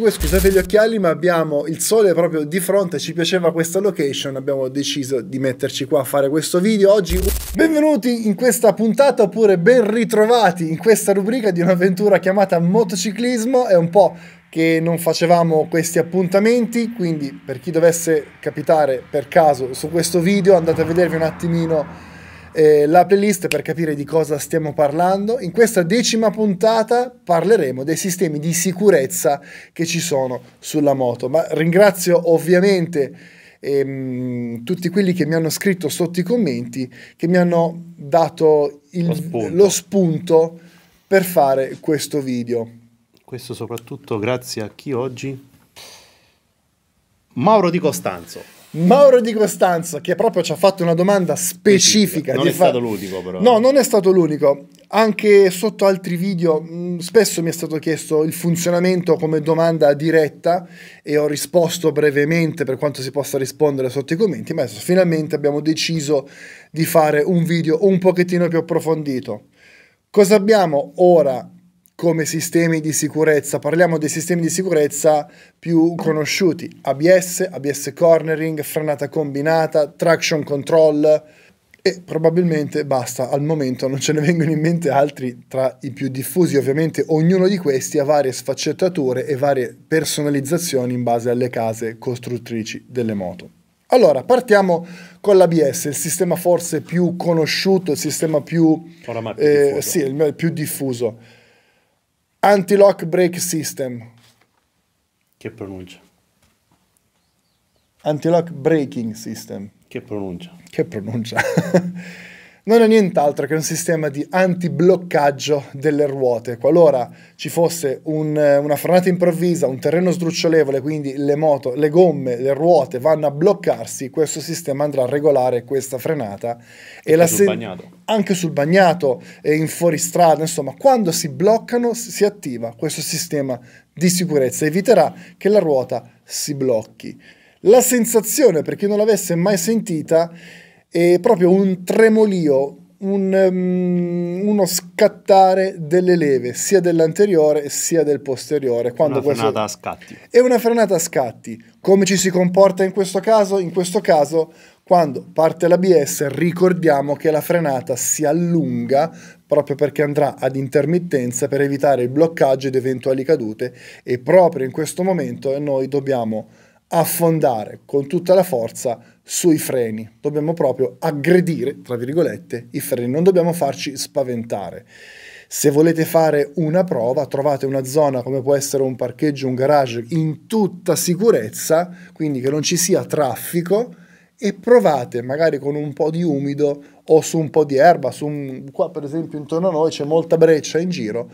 Poi scusate gli occhiali, ma abbiamo il sole proprio di fronte, ci piaceva questa location, abbiamo deciso di metterci qua a fare questo video oggi. Benvenuti in questa puntata oppure ben ritrovati in questa rubrica di un'avventura chiamata motociclismo, è un po' che non facevamo questi appuntamenti, quindi per chi dovesse capitare per caso su questo video andate a vedervi un attimino eh, la playlist per capire di cosa stiamo parlando. In questa decima puntata parleremo dei sistemi di sicurezza che ci sono sulla moto. Ma ringrazio ovviamente ehm, tutti quelli che mi hanno scritto sotto i commenti, che mi hanno dato il, lo, spunto. lo spunto per fare questo video. Questo soprattutto grazie a chi oggi? Mauro di Costanzo. Mauro Di Costanzo, che proprio ci ha fatto una domanda specifica. Non è fa... stato l'unico, però. No, non è stato l'unico. Anche sotto altri video, mm, spesso mi è stato chiesto il funzionamento come domanda diretta e ho risposto brevemente per quanto si possa rispondere sotto i commenti. Ma adesso finalmente abbiamo deciso di fare un video un pochettino più approfondito. Cosa abbiamo ora come sistemi di sicurezza. Parliamo dei sistemi di sicurezza più conosciuti, ABS, ABS cornering, frenata combinata, traction control e probabilmente basta, al momento non ce ne vengono in mente altri tra i più diffusi, ovviamente ognuno di questi ha varie sfaccettature e varie personalizzazioni in base alle case costruttrici delle moto. Allora, partiamo con l'ABS, il sistema forse più conosciuto, il sistema più, eh, sì, il più diffuso. Anti-lock brake system. Che pronuncia? Anti-lock braking system. Che pronuncia? Che pronuncia? non è nient'altro che un sistema di antibloccaggio delle ruote. Qualora ci fosse un, eh, una frenata improvvisa, un terreno sdrucciolevole, quindi le moto, le gomme, le ruote vanno a bloccarsi, questo sistema andrà a regolare questa frenata. E anche, sul, se- bagnato. anche sul bagnato e in fuoristrada, insomma, quando si bloccano si attiva questo sistema di sicurezza, eviterà che la ruota si blocchi. La sensazione, per chi non l'avesse mai sentita, e proprio un tremolio, un, um, uno scattare delle leve, sia dell'anteriore sia del posteriore. Quando una questo... frenata a scatti. È una frenata a scatti. Come ci si comporta in questo caso? In questo caso, quando parte l'ABS, ricordiamo che la frenata si allunga proprio perché andrà ad intermittenza per evitare il bloccaggio ed eventuali cadute e proprio in questo momento noi dobbiamo affondare con tutta la forza sui freni, dobbiamo proprio aggredire, tra virgolette, i freni, non dobbiamo farci spaventare. Se volete fare una prova, trovate una zona come può essere un parcheggio, un garage, in tutta sicurezza, quindi che non ci sia traffico, e provate magari con un po' di umido o su un po' di erba, su un... qua per esempio intorno a noi c'è molta breccia in giro,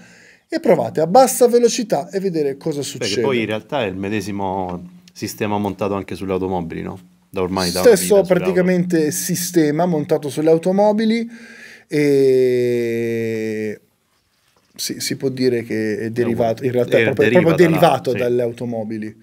e provate a bassa velocità e vedere cosa succede. Perché poi in realtà è il medesimo sistema montato anche sulle automobili, no? da ormai da Stesso praticamente sistema montato sulle automobili e si, si, può dire che è derivato, in realtà è proprio, deriva proprio derivato dalla, dalle sì. automobili.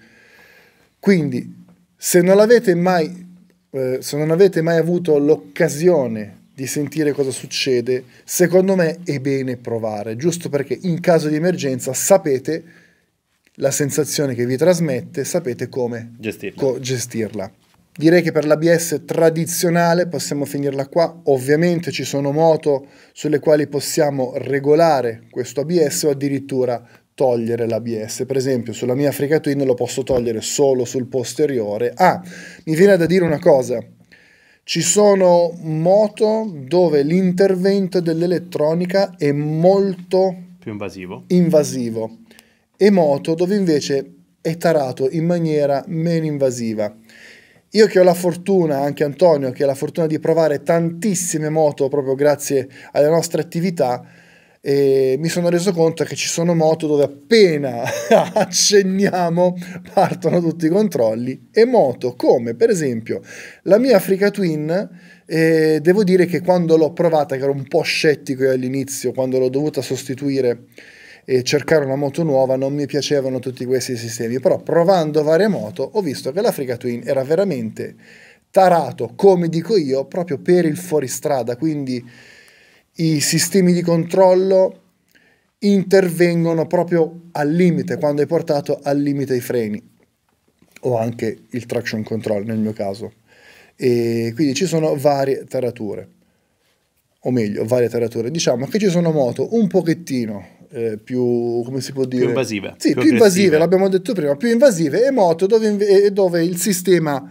Quindi, se non avete mai, eh, se non avete mai avuto l'occasione di sentire cosa succede, secondo me è bene provare, giusto perché in caso di emergenza sapete la sensazione che vi trasmette, sapete come gestirla. Co gestirla. Direi che per l'ABS tradizionale possiamo finirla qua, ovviamente ci sono moto sulle quali possiamo regolare questo ABS o addirittura togliere l'ABS, per esempio sulla mia Africa Twin lo posso togliere solo sul posteriore. Ah, mi viene da dire una cosa, ci sono moto dove l'intervento dell'elettronica è molto più invasivo. invasivo e moto dove invece è tarato in maniera meno invasiva. Io che ho la fortuna, anche Antonio, che ho la fortuna di provare tantissime moto proprio grazie alle nostre attività, e mi sono reso conto che ci sono moto dove appena accenniamo partono tutti i controlli e moto come per esempio la mia Africa Twin eh, devo dire che quando l'ho provata che ero un po' scettico all'inizio quando l'ho dovuta sostituire e cercare una moto nuova, non mi piacevano tutti questi sistemi, però provando varie moto ho visto che l'Africa Twin era veramente tarato, come dico io, proprio per il fuoristrada, quindi i sistemi di controllo intervengono proprio al limite, quando hai portato al limite i freni o anche il traction control nel mio caso. E quindi ci sono varie tarature, o meglio, varie tarature. Diciamo che ci sono moto un pochettino eh, più, come si può dire? Più invasive. Sì, più, più invasive, l'abbiamo detto prima, più invasive e moto dove, inv- dove il sistema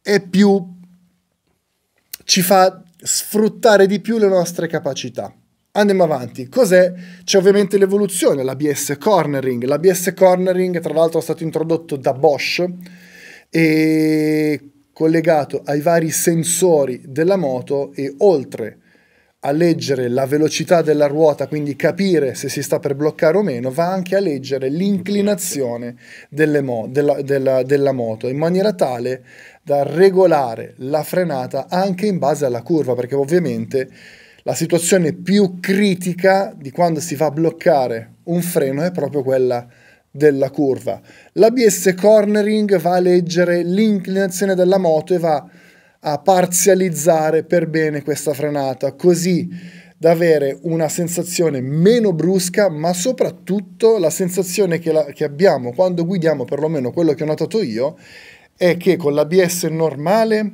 è più... ci fa sfruttare di più le nostre capacità. Andiamo avanti. Cos'è? C'è ovviamente l'evoluzione, l'ABS cornering. L'ABS cornering, tra l'altro, è stato introdotto da Bosch e collegato ai vari sensori della moto e oltre a a leggere la velocità della ruota, quindi capire se si sta per bloccare o meno, va anche a leggere l'inclinazione mo della, della, della moto in maniera tale da regolare la frenata anche in base alla curva, perché ovviamente la situazione più critica di quando si va a bloccare un freno è proprio quella della curva. L'ABS cornering va a leggere l'inclinazione della moto e va a a parzializzare per bene questa frenata, così da avere una sensazione meno brusca, ma soprattutto la sensazione che, la, che abbiamo quando guidiamo, perlomeno quello che ho notato io, è che con l'ABS normale,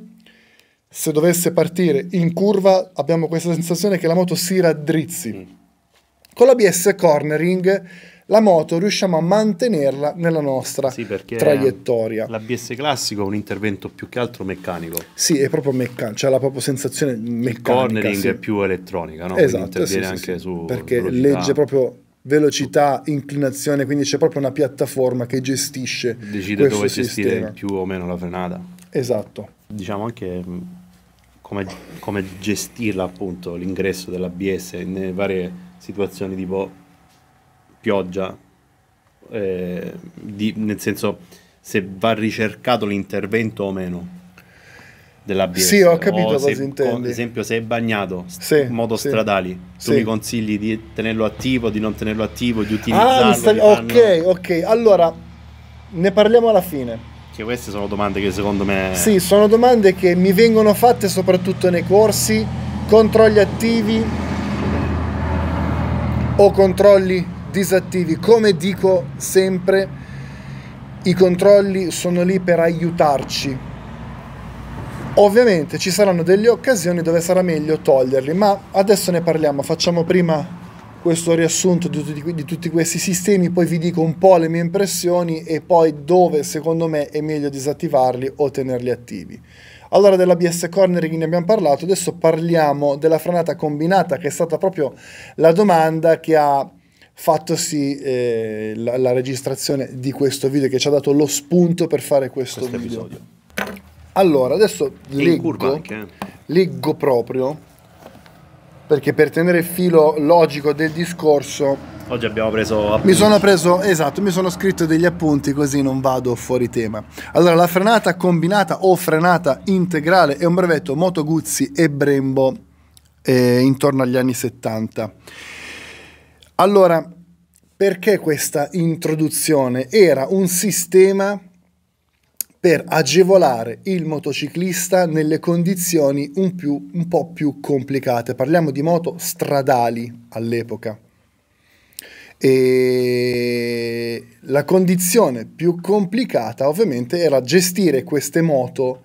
se dovesse partire in curva, abbiamo questa sensazione che la moto si raddrizzi. Mm. Con l'ABS cornering la moto riusciamo a mantenerla nella nostra sì, traiettoria. La BS classico è un intervento più che altro meccanico. Sì, è proprio meccanico, cioè la proprio sensazione meccanica. Il cornering sì. è più elettronica, no? Esatto, Quindi interviene sì, anche su perché velocità. legge proprio velocità, inclinazione, quindi c'è proprio una piattaforma che gestisce decide dove sistema. gestire più o meno la frenata. Esatto. Diciamo anche mm, come, come gestirla appunto l'ingresso dell'ABS nelle varie situazioni tipo pioggia, eh, di, nel senso se va ricercato l'intervento o meno dell'ABS. Sì, ho capito o cosa se, intendi. Ad esempio, se è bagnato, sì, in modo sì, stradali, tu sì. mi consigli di tenerlo attivo, di non tenerlo attivo, di ah, utilizzarlo? Ah, stavi... di ok, farlo... ok. Allora, ne parliamo alla fine. Che queste sono domande che secondo me... Sì, sono domande che mi vengono fatte soprattutto nei corsi, controlli attivi o controlli disattivi. Come dico sempre, i controlli sono lì per aiutarci. Ovviamente ci saranno delle occasioni dove sarà meglio toglierli, ma adesso ne parliamo, facciamo prima questo riassunto di tutti, di tutti, questi sistemi, poi vi dico un po' le mie impressioni e poi dove secondo me è meglio disattivarli o tenerli attivi. Allora della BS Cornering ne abbiamo parlato, adesso parliamo della frenata combinata che è stata proprio la domanda che ha fattosi eh, la, la, registrazione di questo video che ci ha dato lo spunto per fare questo, questo video. Episodio. Allora, adesso leggo, eh. leggo proprio, perché per tenere il filo logico del discorso... Oggi abbiamo preso appunti. Mi sono preso, esatto, mi sono scritto degli appunti così non vado fuori tema. Allora, la frenata combinata o frenata integrale è un brevetto Moto Guzzi e Brembo eh, intorno agli anni 70 allora, perché questa introduzione? Era un sistema per agevolare il motociclista nelle condizioni un, più, un po' più complicate. Parliamo di moto stradali all'epoca. E la condizione più complicata ovviamente era gestire queste moto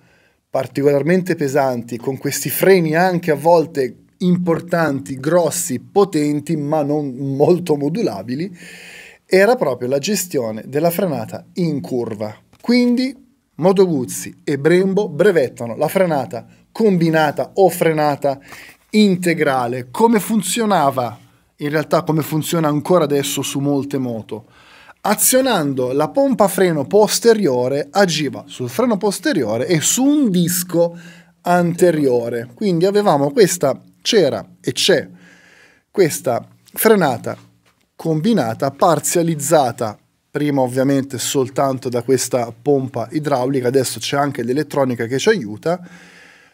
particolarmente pesanti, con questi freni anche a volte importanti, grossi, potenti, ma non molto modulabili, era proprio la gestione della frenata in curva. Quindi Moto Guzzi e Brembo brevettano la frenata combinata o frenata integrale. Come funzionava? In realtà come funziona ancora adesso su molte moto. Azionando la pompa freno posteriore agiva sul freno posteriore e su un disco anteriore. Quindi avevamo questa c'era e c'è questa frenata combinata, parzializzata prima ovviamente soltanto da questa pompa idraulica, adesso c'è anche l'elettronica che ci aiuta,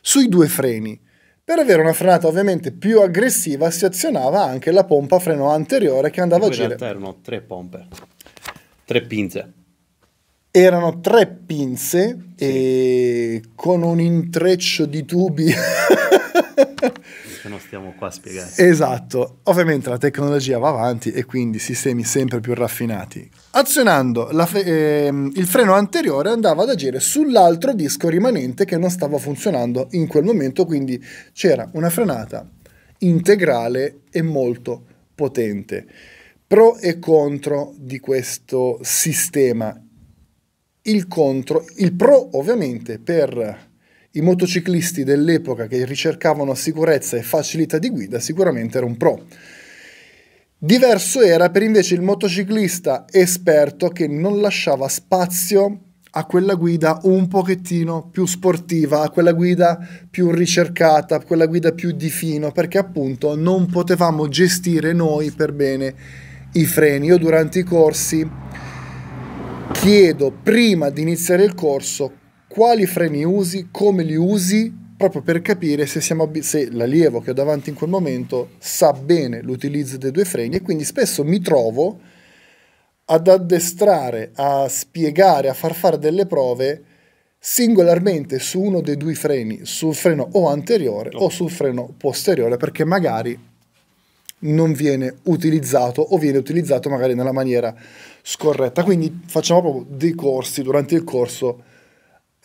sui due freni. Per avere una frenata ovviamente più aggressiva si azionava anche la pompa freno anteriore che andava a girare. In realtà erano tre pompe, tre pinze. Erano tre pinze sì. e con un intreccio di tubi se no stiamo qua a spiegare. Esatto, ovviamente la tecnologia va avanti e quindi sistemi sempre più raffinati. Azionando fre- ehm, il freno anteriore andava ad agire sull'altro disco rimanente che non stava funzionando in quel momento, quindi c'era una frenata integrale e molto potente. Pro e contro di questo sistema. Il contro, il pro ovviamente per i motociclisti dell'epoca che ricercavano sicurezza e facilità di guida sicuramente era un pro. Diverso era per invece il motociclista esperto che non lasciava spazio a quella guida un pochettino più sportiva, a quella guida più ricercata, a quella guida più di fino, perché appunto non potevamo gestire noi per bene i freni. Io durante i corsi chiedo prima di iniziare il corso quali freni usi, come li usi, proprio per capire se, siamo, se l'allievo che ho davanti in quel momento sa bene l'utilizzo dei due freni e quindi spesso mi trovo ad addestrare, a spiegare, a far fare delle prove singolarmente su uno dei due freni, sul freno o anteriore oh. o sul freno posteriore, perché magari non viene utilizzato o viene utilizzato magari nella maniera scorretta. Quindi facciamo proprio dei corsi durante il corso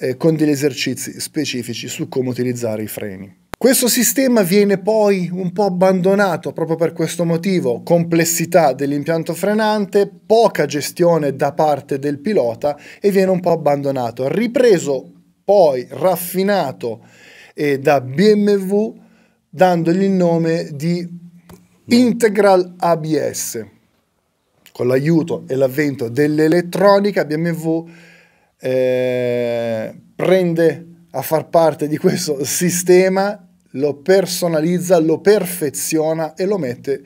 eh, con degli esercizi specifici su come utilizzare i freni. Questo sistema viene poi un po' abbandonato proprio per questo motivo, complessità dell'impianto frenante, poca gestione da parte del pilota e viene un po' abbandonato. Ripreso poi, raffinato eh, da BMW dandogli il nome di Integral ABS. Con l'aiuto e l'avvento dell'elettronica BMW eh, prende a far parte di questo sistema, lo personalizza, lo perfeziona e lo mette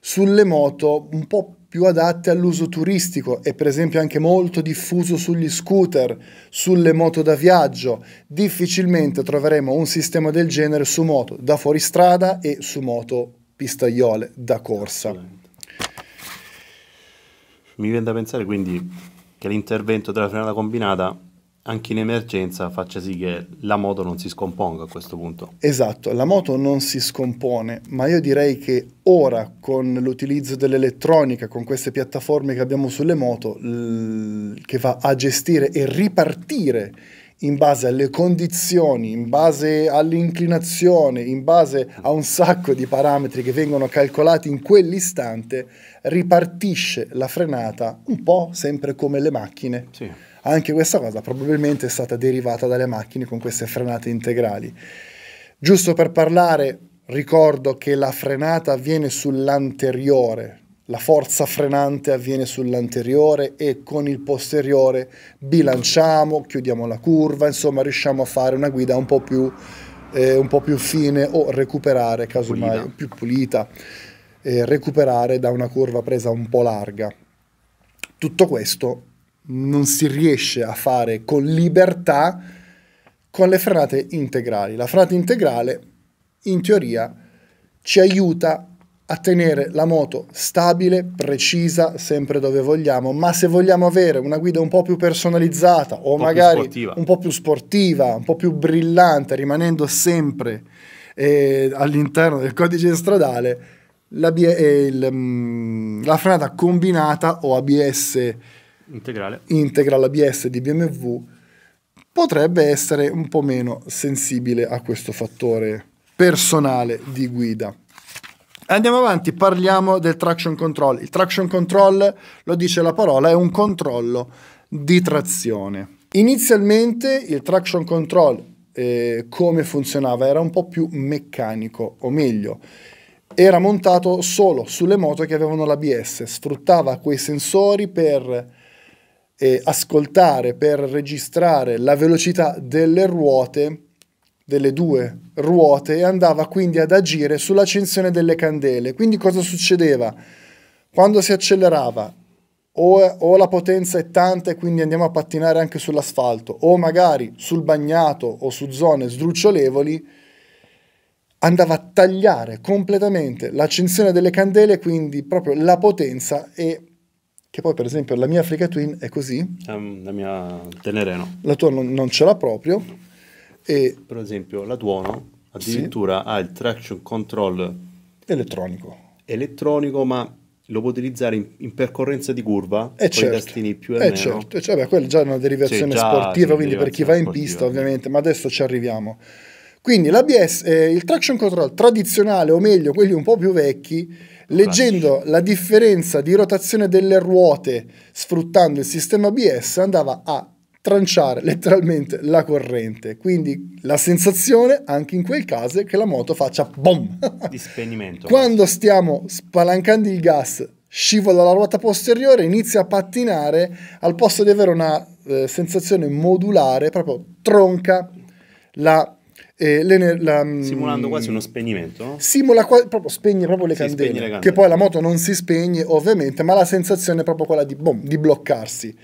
sulle moto un po' più adatte all'uso turistico e per esempio anche molto diffuso sugli scooter, sulle moto da viaggio. Difficilmente troveremo un sistema del genere su moto da fuoristrada e su moto pistaiole da corsa. Mi viene da pensare quindi che l'intervento della frenata combinata anche in emergenza faccia sì che la moto non si scomponga a questo punto. Esatto, la moto non si scompone, ma io direi che ora con l'utilizzo dell'elettronica, con queste piattaforme che abbiamo sulle moto, che va a gestire e ripartire in base alle condizioni, in base all'inclinazione, in base a un sacco di parametri che vengono calcolati in quell'istante, ripartisce la frenata un po' sempre come le macchine. Sì. Anche questa cosa probabilmente è stata derivata dalle macchine con queste frenate integrali. Giusto per parlare, ricordo che la frenata avviene sull'anteriore, la forza frenante avviene sull'anteriore e con il posteriore bilanciamo, chiudiamo la curva, insomma riusciamo a fare una guida un po' più, eh, un po più fine o recuperare, casomai pulita. più pulita, eh, recuperare da una curva presa un po' larga. Tutto questo non si riesce a fare con libertà con le frenate integrali. La frenata integrale in teoria ci aiuta a tenere la moto stabile, precisa, sempre dove vogliamo, ma se vogliamo avere una guida un po' più personalizzata o magari un po' più sportiva, un po' più brillante, rimanendo sempre eh, all'interno del codice stradale, la, eh, il, mh, mm, la frenata combinata o ABS integrale, integral ABS di BMW potrebbe essere un po' meno sensibile a questo fattore personale di guida. Andiamo avanti, parliamo del traction control. Il traction control, lo dice la parola, è un controllo di trazione. Inizialmente il traction control eh, come funzionava era un po' più meccanico, o meglio, era montato solo sulle moto che avevano l'ABS, sfruttava quei sensori per eh, ascoltare, per registrare la velocità delle ruote delle due ruote e andava quindi ad agire sull'accensione delle candele. Quindi cosa succedeva? Quando si accelerava o, o, la potenza è tanta e quindi andiamo a pattinare anche sull'asfalto o magari sul bagnato o su zone sdrucciolevoli, andava a tagliare completamente l'accensione delle candele, quindi proprio la potenza e che poi per esempio la mia Africa Twin è così. Um, la mia Tenereno. La tua non, non ce l'ha proprio e per esempio la Duono addirittura sì. ha il traction control elettronico. elettronico ma lo può utilizzare in, in percorrenza di curva eh con certo, i tastini più eh, e eh meno. certo, cioè, beh, quella è già una derivazione cioè, già, sportiva, sì, quindi per chi va in sportiva, pista ovviamente, ma adesso ci arriviamo. Quindi l'ABS, eh, il traction control tradizionale, o meglio quelli un po' più vecchi, leggendo la differenza di rotazione delle ruote sfruttando il sistema ABS, andava a tranciare letteralmente la corrente. Quindi la sensazione, anche in quel caso, è che la moto faccia boom! Di spegnimento. Quando stiamo spalancando il gas, scivola la ruota posteriore, inizia a pattinare, al posto di avere una eh, sensazione modulare, proprio tronca la... Eh, la mm, Simulando quasi uno spegnimento, no? Simula quasi, proprio spegne proprio le, candele, le candele, che poi la moto non si spegne ovviamente, ma la sensazione è proprio quella di, boom, di bloccarsi.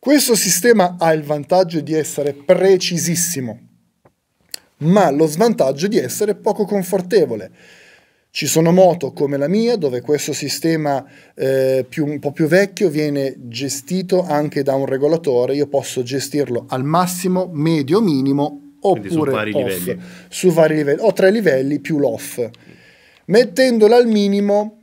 Questo sistema ha il vantaggio di essere precisissimo, ma lo svantaggio di essere poco confortevole. Ci sono moto come la mia, dove questo sistema eh, più, un po' più vecchio viene gestito anche da un regolatore, io posso gestirlo al massimo, medio, minimo, oppure su vari, off, su vari livelli, ho tre livelli più l'off. Mettendolo al minimo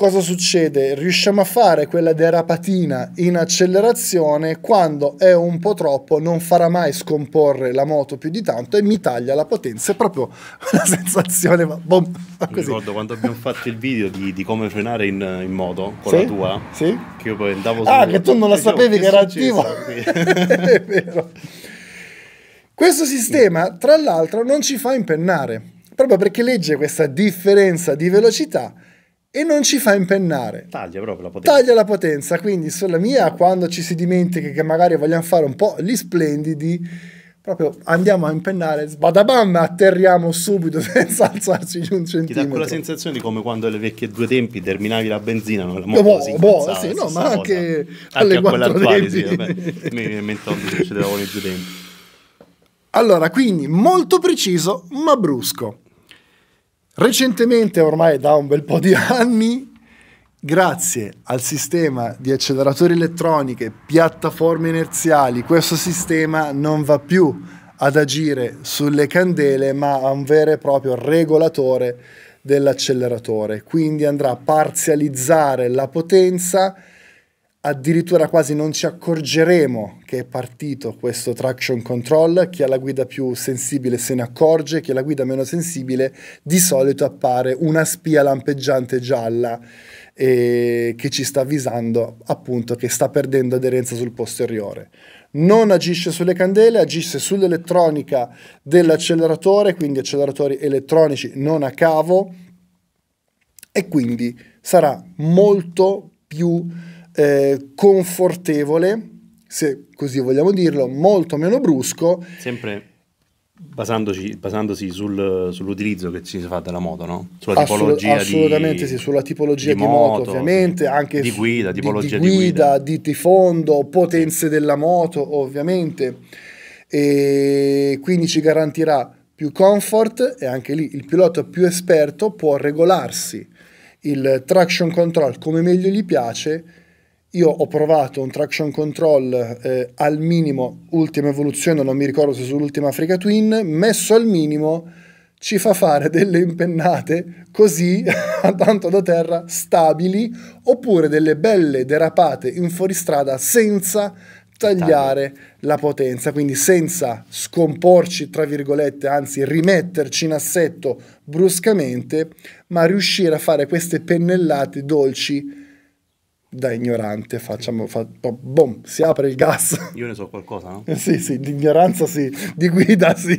cosa succede? Riusciamo a fare quella derapatina in accelerazione quando è un po' troppo, non farà mai scomporre la moto più di tanto e mi taglia la potenza. È proprio una sensazione. Ma bom, Mi ricordo quando abbiamo fatto il video di, di come frenare in, in moto con sì? la tua, sì? che io poi andavo su. Ah, che tu non la sapevi che era attivo. è vero. Questo sistema, tra l'altro, non ci fa impennare proprio perché legge questa differenza di velocità e non ci fa impennare. Taglia proprio la potenza. Taglia la potenza, quindi sulla mia quando ci si dimentica che magari vogliamo fare un po' gli splendidi proprio andiamo a impennare, sbadabam, atterriamo subito senza alzarci di un centimetro. Ti dà quella sensazione di come quando alle vecchie due tempi terminavi la benzina, non la mo, boh, si boh, sì, no, ma anche, anche alle a quella sì, vabbè, mi viene in mente oggi che due tempi. Allora, quindi molto preciso ma brusco. Recentemente, ormai da un bel po' di anni, grazie al sistema di acceleratori elettroniche, piattaforme inerziali, questo sistema non va più ad agire sulle candele, ma a un vero e proprio regolatore dell'acceleratore. Quindi andrà a parzializzare la potenza addirittura quasi non ci accorgeremo che è partito questo traction control, chi ha la guida più sensibile se ne accorge, chi ha la guida meno sensibile di solito appare una spia lampeggiante gialla eh, che ci sta avvisando appunto che sta perdendo aderenza sul posteriore. Non agisce sulle candele, agisce sull'elettronica dell'acceleratore, quindi acceleratori elettronici non a cavo e quindi sarà molto più eh, confortevole, se così vogliamo dirlo, molto meno brusco. Sempre basandosi, basandosi sul, sull'utilizzo che ci si fa della moto, no? Sulla Assolut- tipologia assolutamente sì, sulla tipologia di, di moto, moto, ovviamente, anche di guida, di, guida, guida, di tifondo, potenze della moto, ovviamente. E quindi ci garantirà più comfort e anche lì il pilota più esperto può regolarsi il traction control come meglio gli piace io ho provato un traction control eh, al minimo, ultima evoluzione, non mi ricordo se sull'ultima Africa Twin, messo al minimo ci fa fare delle impennate così, tanto da terra, stabili, oppure delle belle derapate in fuoristrada senza tagliare la potenza, quindi senza scomporci, tra virgolette, anzi rimetterci in assetto bruscamente, ma riuscire a fare queste pennellate dolci da ignorante facciamo, fa, boh, boom, si apre il gas. Io ne so qualcosa, no? sì, sì, di ignoranza sì, di guida sì.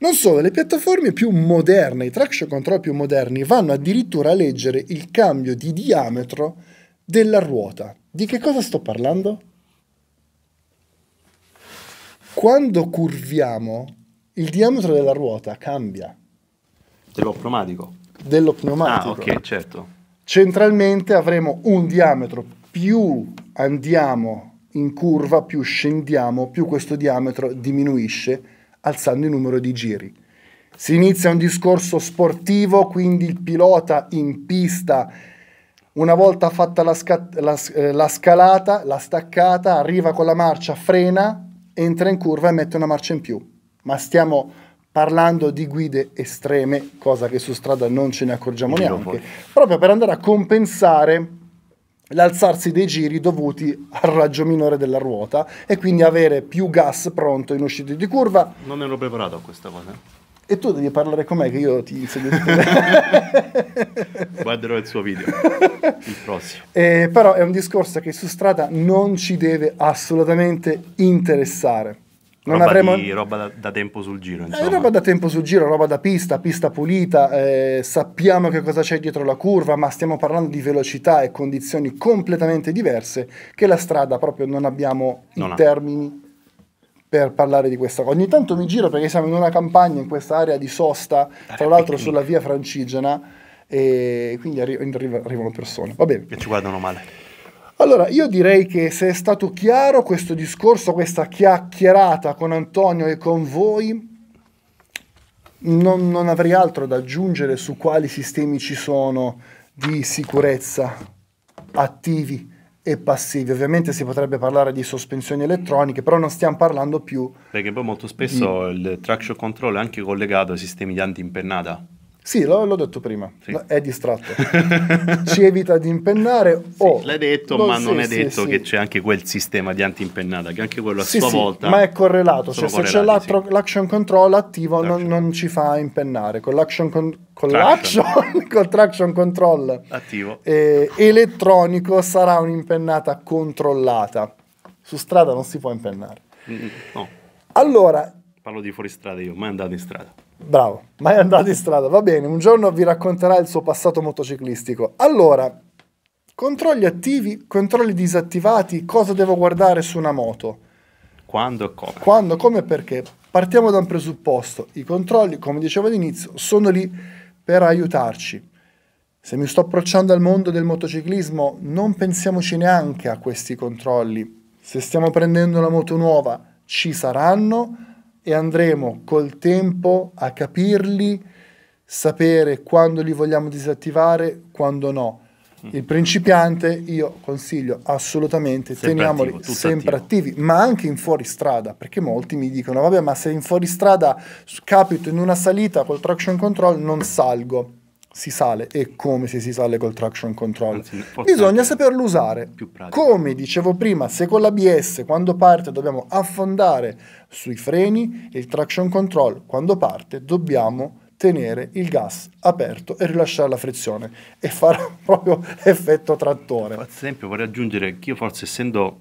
Non solo, le piattaforme più moderne, i traction control più moderni vanno addirittura a leggere il cambio di diametro della ruota. Di che cosa sto parlando? Quando curviamo, il diametro della ruota cambia. Dello pneumatico. Dello pneumatico. Ah, ok, certo. Centralmente avremo un diametro, più andiamo in curva, più scendiamo, più questo diametro diminuisce alzando il numero di giri. Si inizia un discorso sportivo, quindi il pilota in pista una volta fatta la, la, eh, la, scalata, la staccata, arriva con la marcia, frena, entra in curva e mette una marcia in più. Ma stiamo parlando di guide estreme, cosa che su strada non ce ne accorgiamo Il neanche, dopo. proprio per andare a compensare l'alzarsi dei giri dovuti al raggio minore della ruota e quindi avere più gas pronto in uscita di curva. Non ero preparato a questa cosa. E tu devi parlare con me che io ti insegno Guarderò il suo video, il prossimo. Eh, però è un discorso che su strada non ci deve assolutamente interessare non roba avremo di, roba da, da, tempo sul giro. Eh, insomma. È roba da tempo sul giro, roba da pista, pista pulita, eh, sappiamo che cosa c'è dietro la curva, ma stiamo parlando di velocità e condizioni completamente diverse che la strada proprio non abbiamo non i ha. termini per parlare di questa cosa. Ogni tanto mi giro perché siamo in una campagna in questa area di sosta, tra l'altro sulla via Francigena e quindi arri- arrivano persone. Va bene. Che ci guardano male. Allora, io direi che se è stato chiaro questo discorso, questa chiacchierata con Antonio e con voi, non, non avrei altro da aggiungere su quali sistemi ci sono di sicurezza attivi e passivi. Ovviamente si potrebbe parlare di sospensioni elettroniche, però non stiamo parlando più. Perché poi molto spesso di... il traction control è anche collegato ai sistemi di antimpennata. Sì, l'ho, l'ho, detto prima, sì. è distratto. Ci evita di impennare o... Sì, l'hai detto, ma sì, non è detto che c'è anche quel sistema di anti-impennata, che anche quello a sua volta... ma è correlato, cioè se c'è l'action control attivo non, non, ci fa impennare. Con l'action, con, con traction. l'action col traction control attivo eh, elettronico sarà un'impennata controllata. Su strada non si può impennare. Mm, no. Allora... Parlo di fuoristrada io, mai andato in strada. Bravo, mai andato in strada, va bene, un giorno vi racconterà il suo passato motociclistico. Allora, controlli attivi, controlli disattivati, cosa devo guardare su una moto? Quando e come? Quando, come e perché? Partiamo da un presupposto, i controlli, come dicevo all'inizio, sono lì per aiutarci. Se mi sto approcciando al mondo del motociclismo, non pensiamoci neanche a questi controlli. Se stiamo prendendo una moto nuova, ci saranno, e andremo col tempo a capirli, sapere quando li vogliamo disattivare, quando no. Mm. Il principiante io consiglio assolutamente sempre teniamoli attivo, sempre attivo. attivi, ma anche in fuoristrada, perché molti mi dicono "Vabbè, ma se in fuoristrada capito in una salita col traction control non salgo" si sale e come se si sale col traction control. Anzi, Bisogna saperlo usare. Come dicevo prima, se con l'ABS quando parte dobbiamo affondare sui freni, e il traction control quando parte dobbiamo tenere il gas aperto e rilasciare la frizione e farà proprio effetto trattore. Per esempio vorrei aggiungere che io forse essendo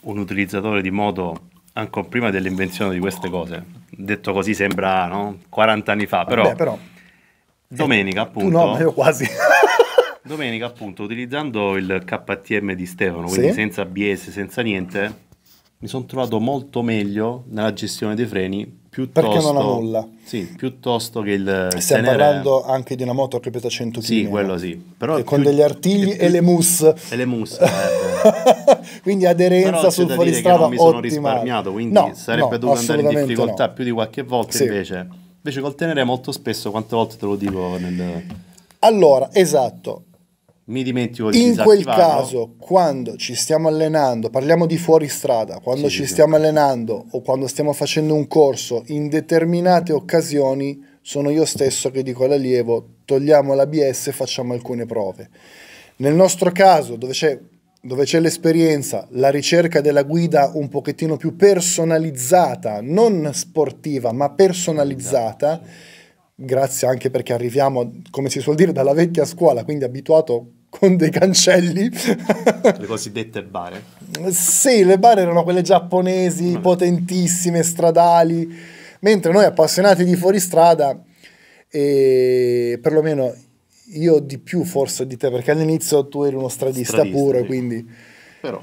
un utilizzatore di moto ancora prima dell'invenzione di queste cose, detto così sembra no? 40 anni fa, però, Beh, però eh, domenica, appunto. No, io quasi. domenica, appunto, utilizzando il KTM di Stefano, quindi sì? senza ABS, senza niente, mi sono trovato molto meglio nella gestione dei freni piuttosto, perché non ha nulla. Sì, piuttosto che il Stiamo tenere... parlando anche di una moto che pesa 100 kg. Sì, quello sì. Però più... con degli artigli più... e le mousse. E le mousse. Eh. quindi aderenza Però sul fuoristrada ottima. non mi sono ottima. risparmiato, quindi no, sarebbe no, dovuto andare in difficoltà no. più di qualche volta sì. invece Invece col tenere molto spesso, quante volte te lo dico nel... Allora, esatto. Mi dimentico di In quel caso, quando ci stiamo allenando, parliamo di fuoristrada, quando sì, ci sì, stiamo sì. allenando o quando stiamo facendo un corso, in determinate occasioni sono io stesso che dico all'allievo togliamo l'ABS e facciamo alcune prove. Nel nostro caso, dove c'è dove c'è l'esperienza, la ricerca della guida un pochettino più personalizzata, non sportiva, ma personalizzata, grazie anche perché arriviamo, come si suol dire, dalla vecchia scuola, quindi abituato con dei cancelli. le cosiddette bare? Sì, le bare erano quelle giapponesi, mm. potentissime, stradali, mentre noi appassionati di fuoristrada, e perlomeno io di più forse di te, perché all'inizio tu eri uno stradista, stradista puro, sì. quindi... Però,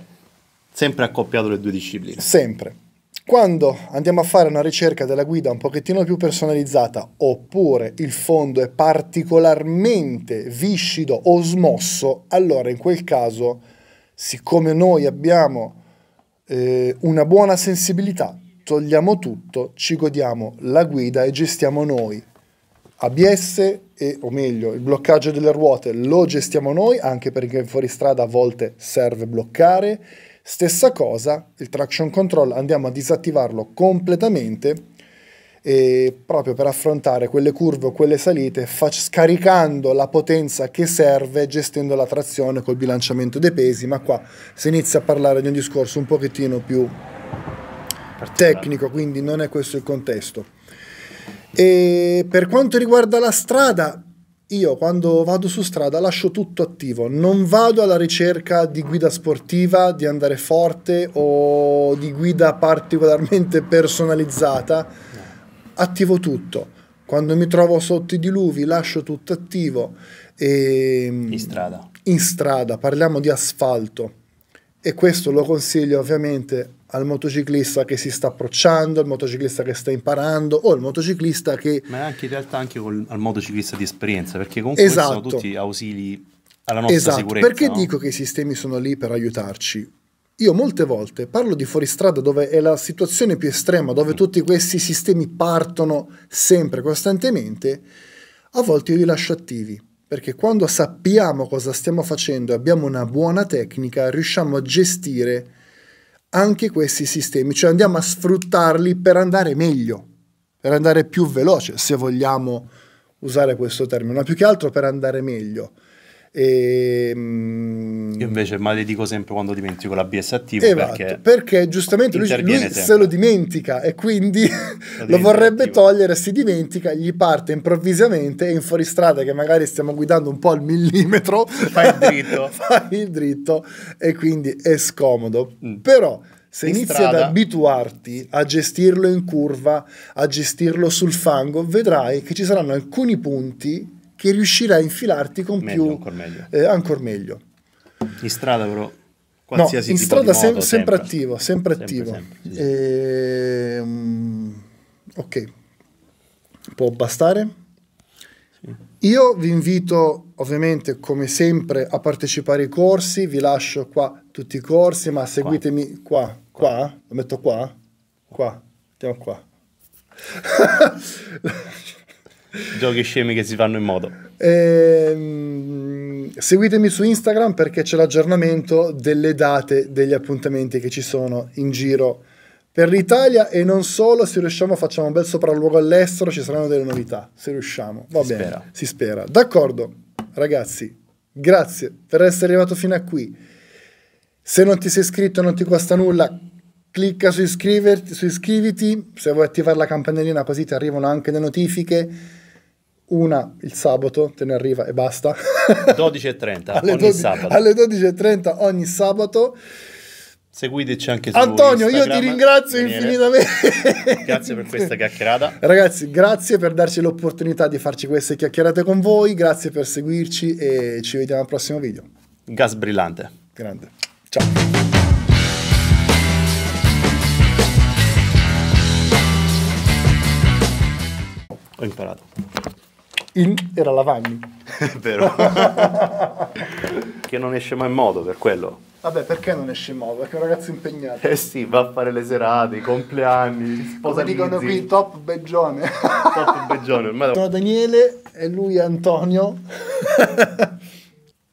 sempre accoppiato le due discipline. Sempre. Quando andiamo a fare una ricerca della guida un pochettino più personalizzata, oppure il fondo è particolarmente viscido o smosso, allora in quel caso, siccome noi abbiamo eh, una buona sensibilità, togliamo tutto, ci godiamo la guida e gestiamo noi ABS e, o meglio, il bloccaggio delle ruote lo gestiamo noi, anche perché in fuoristrada a volte serve bloccare. Stessa cosa, il traction control andiamo a disattivarlo completamente proprio per affrontare quelle curve o quelle salite, scaricando la potenza che serve, gestendo la trazione col bilanciamento dei pesi, ma qua si inizia a parlare di un discorso un pochettino più tecnico, quindi non è questo il contesto. E per quanto riguarda la strada, io quando vado su strada lascio tutto attivo, non vado alla ricerca di guida sportiva, di andare forte o di guida particolarmente personalizzata, attivo tutto. Quando mi trovo sotto i diluvi lascio tutto attivo. E... Ehm, in strada. In strada, parliamo di asfalto. E questo lo consiglio ovviamente al motociclista che si sta approcciando, al motociclista che sta imparando o al motociclista che... Ma anche in realtà anche col, al motociclista di esperienza, perché comunque esatto. sono tutti ausili alla nostra esatto. sicurezza. Perché no? dico che i sistemi sono lì per aiutarci? Io molte volte parlo di fuoristrada dove è la situazione più estrema, dove mm. tutti questi sistemi partono sempre, costantemente, a volte io li lascio attivi, perché quando sappiamo cosa stiamo facendo e abbiamo una buona tecnica, riusciamo a gestire anche questi sistemi, cioè andiamo a sfruttarli per andare meglio, per andare più veloce, se vogliamo usare questo termine, ma più che altro per andare meglio. E, ehm, Io invece maledico sempre quando dimentico la BS attiva esatto, perché, perché, giustamente lui, lui se lo dimentica e quindi lo, vorrebbe attivo. togliere, si dimentica, gli parte improvvisamente in fuoristrada che magari stiamo guidando un po' al millimetro fai il dritto, fai il dritto e quindi è scomodo. Mm. Però se in inizi strada. ad abituarti a gestirlo in curva, a gestirlo sul fango, vedrai che ci saranno alcuni punti che riuscirai a infilarti con meglio, più... Ancora meglio. Eh, ancora meglio. In strada però qualsiasi no, in strada sem- modo, sempre, sempre, attivo, sempre attivo. Sempre, sempre, e, um, ok, può bastare? Sì. Io vi invito ovviamente come sempre a partecipare ai corsi, vi lascio qua tutti i corsi, ma seguitemi qua, qua, qua. qua. lo metto qua, qua, mettiamo qua. Giochi scemi che si fanno in moto. Ehm, seguitemi su Instagram perché c'è l'aggiornamento delle date degli appuntamenti che ci sono in giro per l'Italia e non solo. Se riusciamo, facciamo un bel sopralluogo all'estero. Ci saranno delle novità. Se riusciamo, va si bene. Spera. Si spera. D'accordo, ragazzi. Grazie per essere arrivato fino a qui. Se non ti sei iscritto non ti costa nulla, clicca su, su iscriviti, se vuoi attivare la campanellina così ti arrivano anche le notifiche. Una il sabato, te ne arriva e basta. 12.30 alle ogni 12, sabato. Alle 12.30 ogni sabato. Seguiteci anche su Antonio, Instagram. io ti ringrazio Daniele. infinitamente. Grazie per questa chiacchierata. Ragazzi, grazie per darci l'opportunità di farci queste chiacchierate con voi. Grazie per seguirci e ci vediamo al prossimo video. Gas brillante. Grande. Ciao. Ho imparato. In era Lavagni. È vero. che non esce mai in modo per quello. Vabbè, perché non esce in modo? Perché è un ragazzo impegnato. Eh sì, va a fare le serate, i compleanni, Cosa dicono qui, top beggione. top beggione. Ormai... Sono Daniele e lui è Antonio.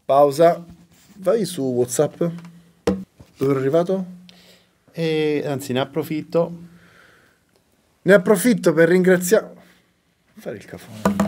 Pausa. Vai su Whatsapp. Dove è arrivato? E, eh, anzi, ne approfitto. Ne approfitto per ringraziare fare il caffone.